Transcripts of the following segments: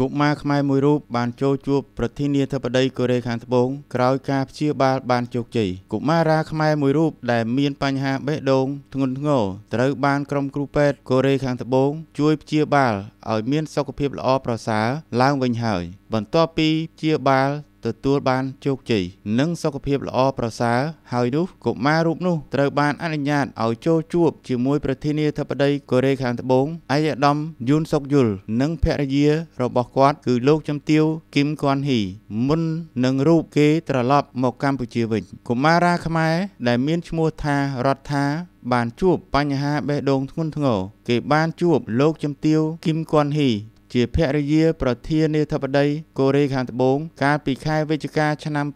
កុមារខ្មែរមួយរូបបានចូលជួបប្រធានាធិបតីកូរ៉េខាងត្បូងក្រោយការព្យាបាល បានជោគជ័យកុមារាខ្មែរមួយរូបដែលមានបញ្ហាបេះដូងធ្ងន់ធ្ងរត្រូវបានក្រុមគ្រូពេទ្យកូរ៉េខាងត្បូងជួយព្យាបាលឲ្យមានសុខភាពល្អប្រសើរឡើងវិញហើយ បន្ទាប់ពីព្យាបាលទទួលបានជោគជ័យនិងសុខភាពល្អប្រសើរហើយនោះកុមាររូបនោះត្រូវបានអនុញ្ញាតឲ្យចូលជួប ជាមួយប្រធានាធិបតីកូរ៉េខាងត្បូងឯកឧត្តមយួនសុកយុលនិងភរិយា របស់គាត់គឺលោកជំទាវគឹមគន់ហ៊ីមុននឹងរូបគេត្រឡប់មកកម្ពុជាវិញកុមារាខ្មែរដែលមានឈ្មោះថារដ្ឋាបានជួបបញ្ហាបេះដូងធ្ងន់ធ្ងរគេបានជួប លោកជំទាវគឹមគន់ហ៊ីជាភរិយាប្រធានាធិបតីកូរ៉េខាងត្បូងកាលពីខែវិច្ឆិកាឆ្នាំ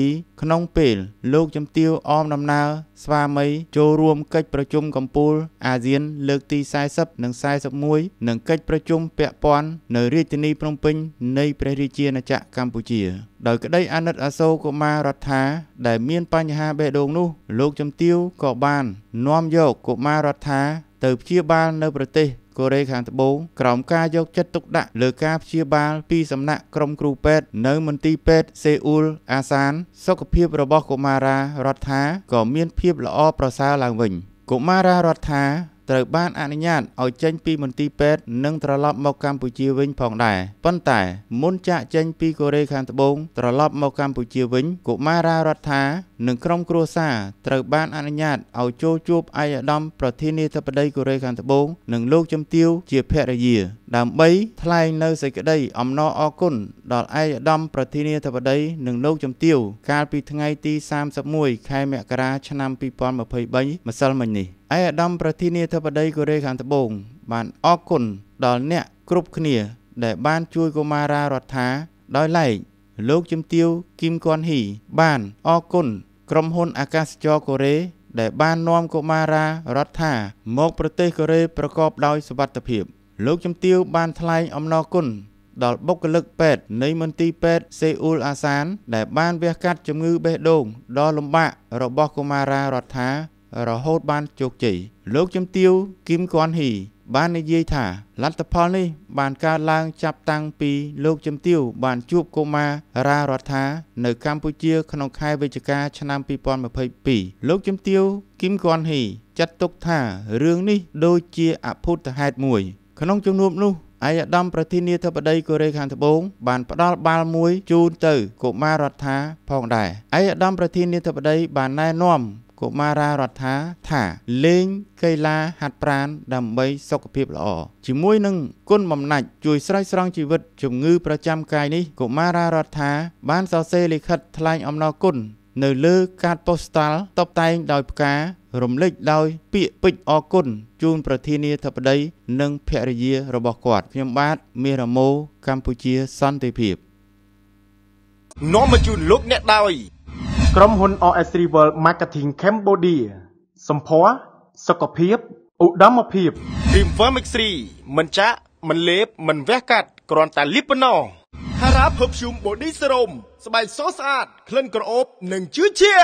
2022ក្នុងពេលលោកជំទាវអមដំណើរស្វាមីចូលរួមកិច្ចប្រជុំកម្ពុជាអាស៊ានលើកទី40និង41និងកិច្ចប្រជុំពាក់ព័ន្ធនៅរាជធានីភ្នំពេញនៃព្រះរាជាណាចក្រកម្ពុជាដោយក្តីអាណិតអាសូរកុមាររដ្ឋាដែលមានបញ្ហាបេះដូងនោះ លោកជំទាវក៏បាននាំយកកុមាររដ្ឋាទៅព្យាបាលនៅប្រទេសកូរ៉េខាងត្បូងក្រោមការយកចិត្តទុកដាក់លើការព្យាបាលពីសំណាក់ក្រុមគ្រូពេទ្យនៅមន្ទីរពេទ្យសេអ៊ូលអាសាន សុខភាពរបស់កុមារារដ្ឋាក៏មានភាពល្អប្រសើរឡើងវិញកុមារារដ្ឋាត្រូវបានអនុញ្ញាតឲ្យចេញពីមន្ទីរពេទ្យនិងត្រឡប់មកកម្ពុជាវិញផងដែរប៉ុន្តែមុនចាកចេញពីកូរ៉េខាងត្បូង ត្រឡប់មកកម្ពុជាវិញកុមារារដ្ឋានិងក្រុមគ្រួសារត្រូវបានអនុញ្ញាតឲ្យចូលជួបឯកឧត្តមប្រធានាធិបតីកូរ៉េខាងត្បូង និងលោកជំទាវជាភរិយា ដើម្បី ថ្លែងនៅ សេចក្តី អំណរអគុណដល់ឯកឧត្តមប្រធានាធិបតីនិងលោកជំទាវកាលពីថ្ងៃទី31ខែមករាឆ្នាំ2023ម្សិលមិញនេះឯអាដាមប្រធានាធិបតីកូរ៉េខាងត្បូងបានអរគុណដល់អ្នកគ្រប់គ្នា ដែល បានជួយកុមារារដ្ឋាដោយឡែកលោកជំទាវគឹមគွန်ហ៊ីបានអរគុណក្រុមហ៊ុនអាកាសចរកូរ៉េដែល បាននាំកុមារារដ្ឋាមកប្រទេសកូរ៉េប្រកប ដោយសុវត្ថិភាព លោកជំទាវបានថ្លែងអំណរគុណដល់បុគ្គលិកពេទ្យនៃមន្ទីរពេទ្យសេអ៊ូលអាសាន ដែល បានវះកាត់ជំងឺបេះដូងដ៏លំបាករបស់កុមារារដ្ឋារហូតបានជោគជ័យលោកជំទាវគឹមគន់ហ៊ីបាននិយាយថាលទ្ធផលនេះបានកើតឡើងចាប់តាំងពីលោកជំទាវបានជួបកូម៉ារារដ្ឋានៅ កម្ពុជា ក្នុងខែវិច្ឆិកាឆ្នាំ2022លោកជំទាវគឹមគន់ហ៊ីចាត់ទុកថារឿងនេះដូចជាអភូតហេតុមួយក្នុងជំនួបនោះអាយដាមប្រធានាធិបតីកូរ៉េខាងត្បូង បានផ្ដល់បាល់មួយជូនទៅកុមាររដ្ឋាផងដែរអាយដាមប្រធានាធិបតី បានណែនាំកុមារារដ្ឋាថាលេងកីឡាហាត់ប្រាណដើម្បីសុខភាពល្អជាមួយនឹងគុណបំណាច់ជួយស្រោចស្រង់ជីវិត ជំងឺប្រចាំកាយនេះកុមារារដ្ឋាបានសរសេរលិខិតថ្លែងអំណរគុណនៅលើកាតប៉ូស្តាល់តុបតែងដោយផ្ការរំលេចដោយ ពាក្យពេចន៍អរគុណជូនប្រធានាធិបតី និងភរិយារបស់គាត់ខ្ញុំបាទមេរ៉ូម៉ូកម្ពុជាសន្តិភាពនាំមកជូនលោកអ្នកដោយក្រុមហ៊ុន OS Rival Marketing Cambodia សម្ភារសុខភាពឧត្តមភាព Dreamworm X3 មិនចាក់មិនលេបមិនវះកាត់គ្រាន់តែលាបប៉ុណ្ណោះ Hara Perfume Body Serum ស្បែកសស្អាតក្លិនក្រអូបនិងជឿជា